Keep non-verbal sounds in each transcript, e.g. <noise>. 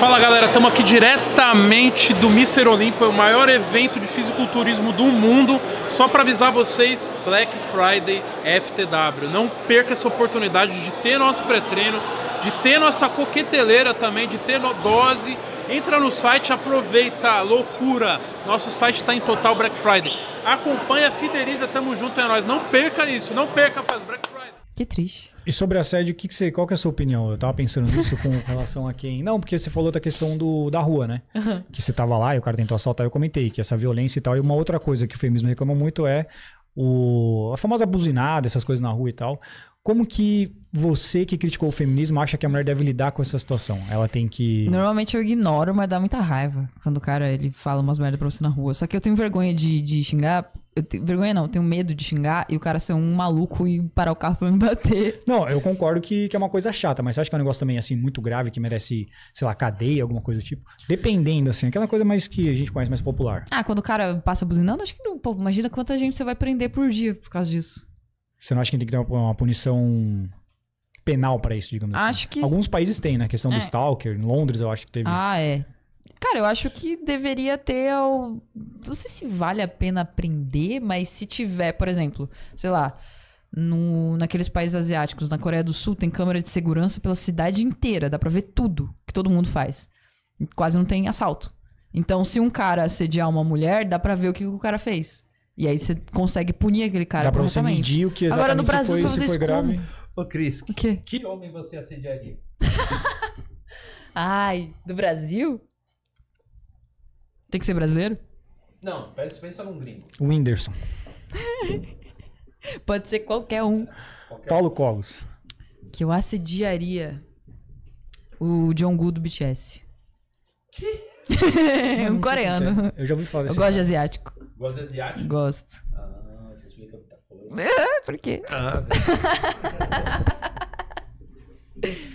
Fala galera, estamos aqui diretamente do Mister Olimpo, o maior evento de fisiculturismo do mundo. Só para avisar vocês, Black Friday FTW. Não perca essa oportunidade de ter nosso pré-treino, de ter nossa coqueteleira também, de ter dose. Entra no site, aproveita, loucura. Nosso site está em total Black Friday. Acompanha, fideliza, tamo junto, é nós. Não perca isso, não perca, faz Black que triste. E sobre assédio, que que você, qual que é a sua opinião? Eu tava pensando nisso com <laughs> relação a quem. Não, porque você falou da questão do, da rua, né? Uhum. Que você tava lá e o cara tentou assaltar, eu comentei, que essa violência e tal. E uma outra coisa que o feminismo reclama muito é o, a famosa buzinada, essas coisas na rua e tal. Como que você que criticou o feminismo acha que a mulher deve lidar com essa situação? Ela tem que. Normalmente eu ignoro, mas dá muita raiva quando o cara ele fala umas merdas pra você na rua. Só que eu tenho vergonha de, de xingar eu tenho vergonha não, eu tenho medo de xingar e o cara ser um maluco e parar o carro pra me bater. <laughs> Não, eu concordo que, que é uma coisa chata, mas você acha que é um negócio também, assim, muito grave, que merece, sei lá, cadeia, alguma coisa do tipo? Dependendo, assim, aquela coisa mais que a gente conhece mais popular. Ah, quando o cara passa buzinando, acho que não, pô, imagina quanta gente você vai prender por dia por causa disso. Você não acha que tem que ter uma, uma punição penal para isso, digamos acho assim? Acho que... Alguns países têm, né? A questão é. do stalker, em Londres eu acho que teve. Ah, é. Cara, eu acho que deveria ter. Ao... Não sei se vale a pena aprender, mas se tiver, por exemplo, sei lá, no, naqueles países asiáticos, na Coreia do Sul, tem câmera de segurança pela cidade inteira, dá pra ver tudo que todo mundo faz. Quase não tem assalto. Então, se um cara assediar uma mulher, dá pra ver o que o cara fez. E aí você consegue punir aquele cara. Dá pra você medir o que exatamente Agora, no Brasil, se foi, se foi grave. Ô, Cris, que, que homem você assediaria? <laughs> Ai, do Brasil? Tem que ser brasileiro? Não, pensa num é gringo. Whindersson. <laughs> Pode ser qualquer um. Qualquer Paulo Cogos. Que eu assediaria o John Gu do BTS. Que? <laughs> um é. coreano. Eu já ouvi falar desse. Eu gosto de asiático. Gosto de asiático? Gosto. Ah, você explica muita coisa. <laughs> Por quê? Ah.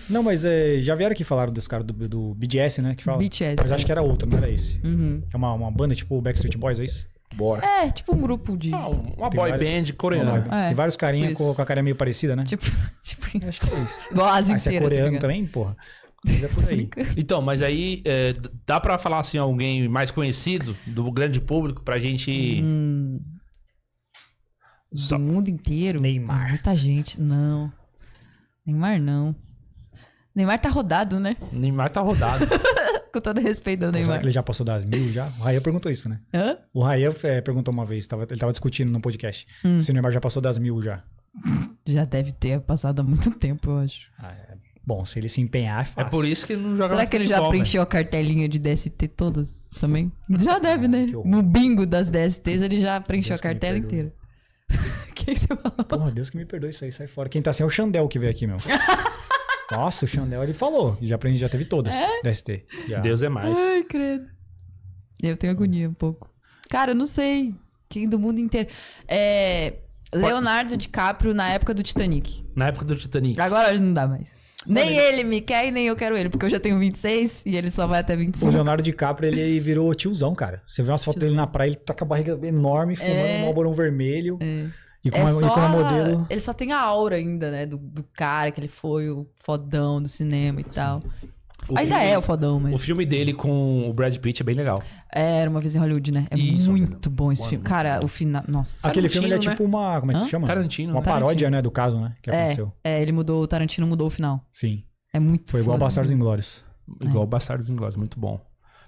Não, mas é, já vieram que falaram desse caras do, do BTS, né? Que fala. BTS. Mas acho que era outro, não era esse. Uhum. É uma, uma banda tipo Backstreet Boys, é isso? Bora. É, tipo um grupo de. Ah, uma boy várias... band coreana. Ah, é. Tem vários carinhas tipo com, com, a cara meio parecida, né? Tipo, <laughs> tipo isso. Acho que é isso. Igual ah, é inteira, ah, é coreano tá também, porra. É <laughs> então, mas aí é, dá para falar assim alguém mais conhecido do grande público pra gente. Hum, do mundo inteiro. Neymar. Muita gente, não. Neymar não. Neymar tá rodado, né? Neymar tá rodado. <laughs> Com todo respeito ao Neymar. Será que ele já passou das mil já? O Raia perguntou isso, né? Hã? O Raia é, perguntou uma vez, tava, ele tava discutindo no podcast, hum. se o Neymar já passou das mil já. Já deve ter passado há muito tempo, eu acho. Ah, é. Bom, se ele se empenhar, é, é fácil. É por isso que ele não joga Será que ele futebol, já né? preencheu a cartelinha de DST todas também? <laughs> Já deve, né? Ah, no bingo das DSTs ele já preencheu Deus a cartela inteira. <laughs> O que, você falou? Porra, Deus que me perdoe isso aí, sai fora. Quem tá sem assim é o Xandel que veio aqui, meu. Nossa, o Chandel ele falou. Já aprendi, já teve todas. É? DST. Já. Deus é mais. Ai, credo. Eu tenho agonia um pouco. Cara, eu não sei. Quem do mundo inteiro. É. Leonardo DiCaprio na época do Titanic. Na época do Titanic. Agora ele não dá mais. Nem ele me quer e nem eu quero ele, porque eu já tenho 26 e ele só vai até 25. O Leonardo DiCaprio, ele virou tiozão, cara. Você vê umas fotos dele na praia, ele tá com a barriga enorme, fumando é... um álbum vermelho. É. E com, é só, e com modelo. Ele só tem a aura ainda, né? Do, do cara que ele foi, o fodão do cinema e tal. O Ainda filme, é o fodão, mas. O filme dele com o Brad Pitt é bem legal. É, era uma vez em Hollywood, né? É Isso, muito bom esse filme. Cara, né? o final. Nossa. Aquele é Tarantino, filme tipo é né? tipo uma. Como é que Hã? se chama? Tarantino. Uma né? paródia, né? Do caso, né? Que é, aconteceu. É, ele mudou. O Tarantino mudou o final. Sim. É muito Foi igual Bastardos né? Inglórios. É. Igual Bastardos Inglórios, muito bom.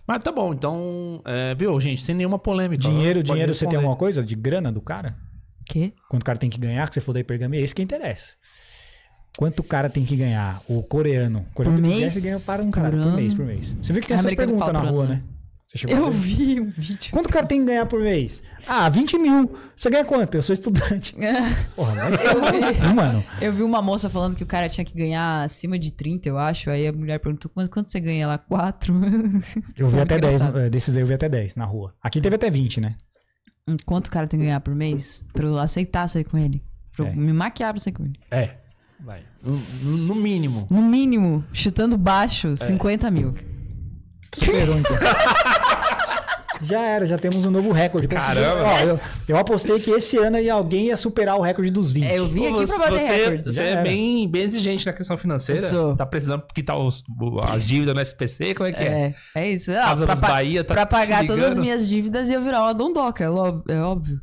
Mas tá bom, então. É, viu, gente? Sem nenhuma polêmica. Dinheiro, dinheiro, responder. você tem alguma coisa de grana do cara? Quê? Quanto o cara tem que ganhar, que você for daí pergaminho, é isso que interessa. Quanto o cara tem que ganhar? O coreano. O coreano por mês? Quiser, você ganha para um cara por mês, por mês. Você viu que tem ah, essas perguntas na rua, ano. né? eu vi um vídeo. Quanto o cara tem que ganhar por mês? Ah, 20 mil. Você ganha quanto? Eu sou estudante. <laughs> Porra, mas eu tá vi, né, Eu vi uma moça falando que o cara tinha que ganhar acima de 30, eu acho. Aí a mulher perguntou, quanto, quanto você ganha? lá 4. <laughs> Eu vi até engraçado. 10. É, desses aí eu vi até 10 na rua. Aqui teve até 20, né? Quanto o cara tem que ganhar por mês pra eu aceitar sair com ele? Pra eu é. me maquiar pra sair com ele. É. Vai. No, no mínimo. No mínimo, chutando baixo, é. 50 mil. Superou então. <laughs> Já era, já temos um novo recorde. Caramba! Ó, eu, eu, apostei que esse ano alguém ia superar o recorde dos 20. É, eu vim aqui pra bater você, recorde. Você é bem, bem exigente na questão financeira. Eu sou. Tá precisando quitar os, as dívidas no SPC? Como é que é? É, é isso. Ah, Casa ah, Bahia tá Pra pagar todas as minhas dívidas e eu virar uma dondoca, é, é óbvio.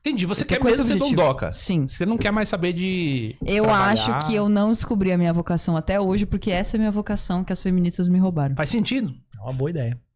Entendi. Você quer mesmo ser dondoca? Sim. Você não quer mais saber de. Eu trabalhar. acho que eu não descobri a minha vocação até hoje, porque essa é a minha vocação que as feministas me roubaram. Faz sentido. É uma boa ideia.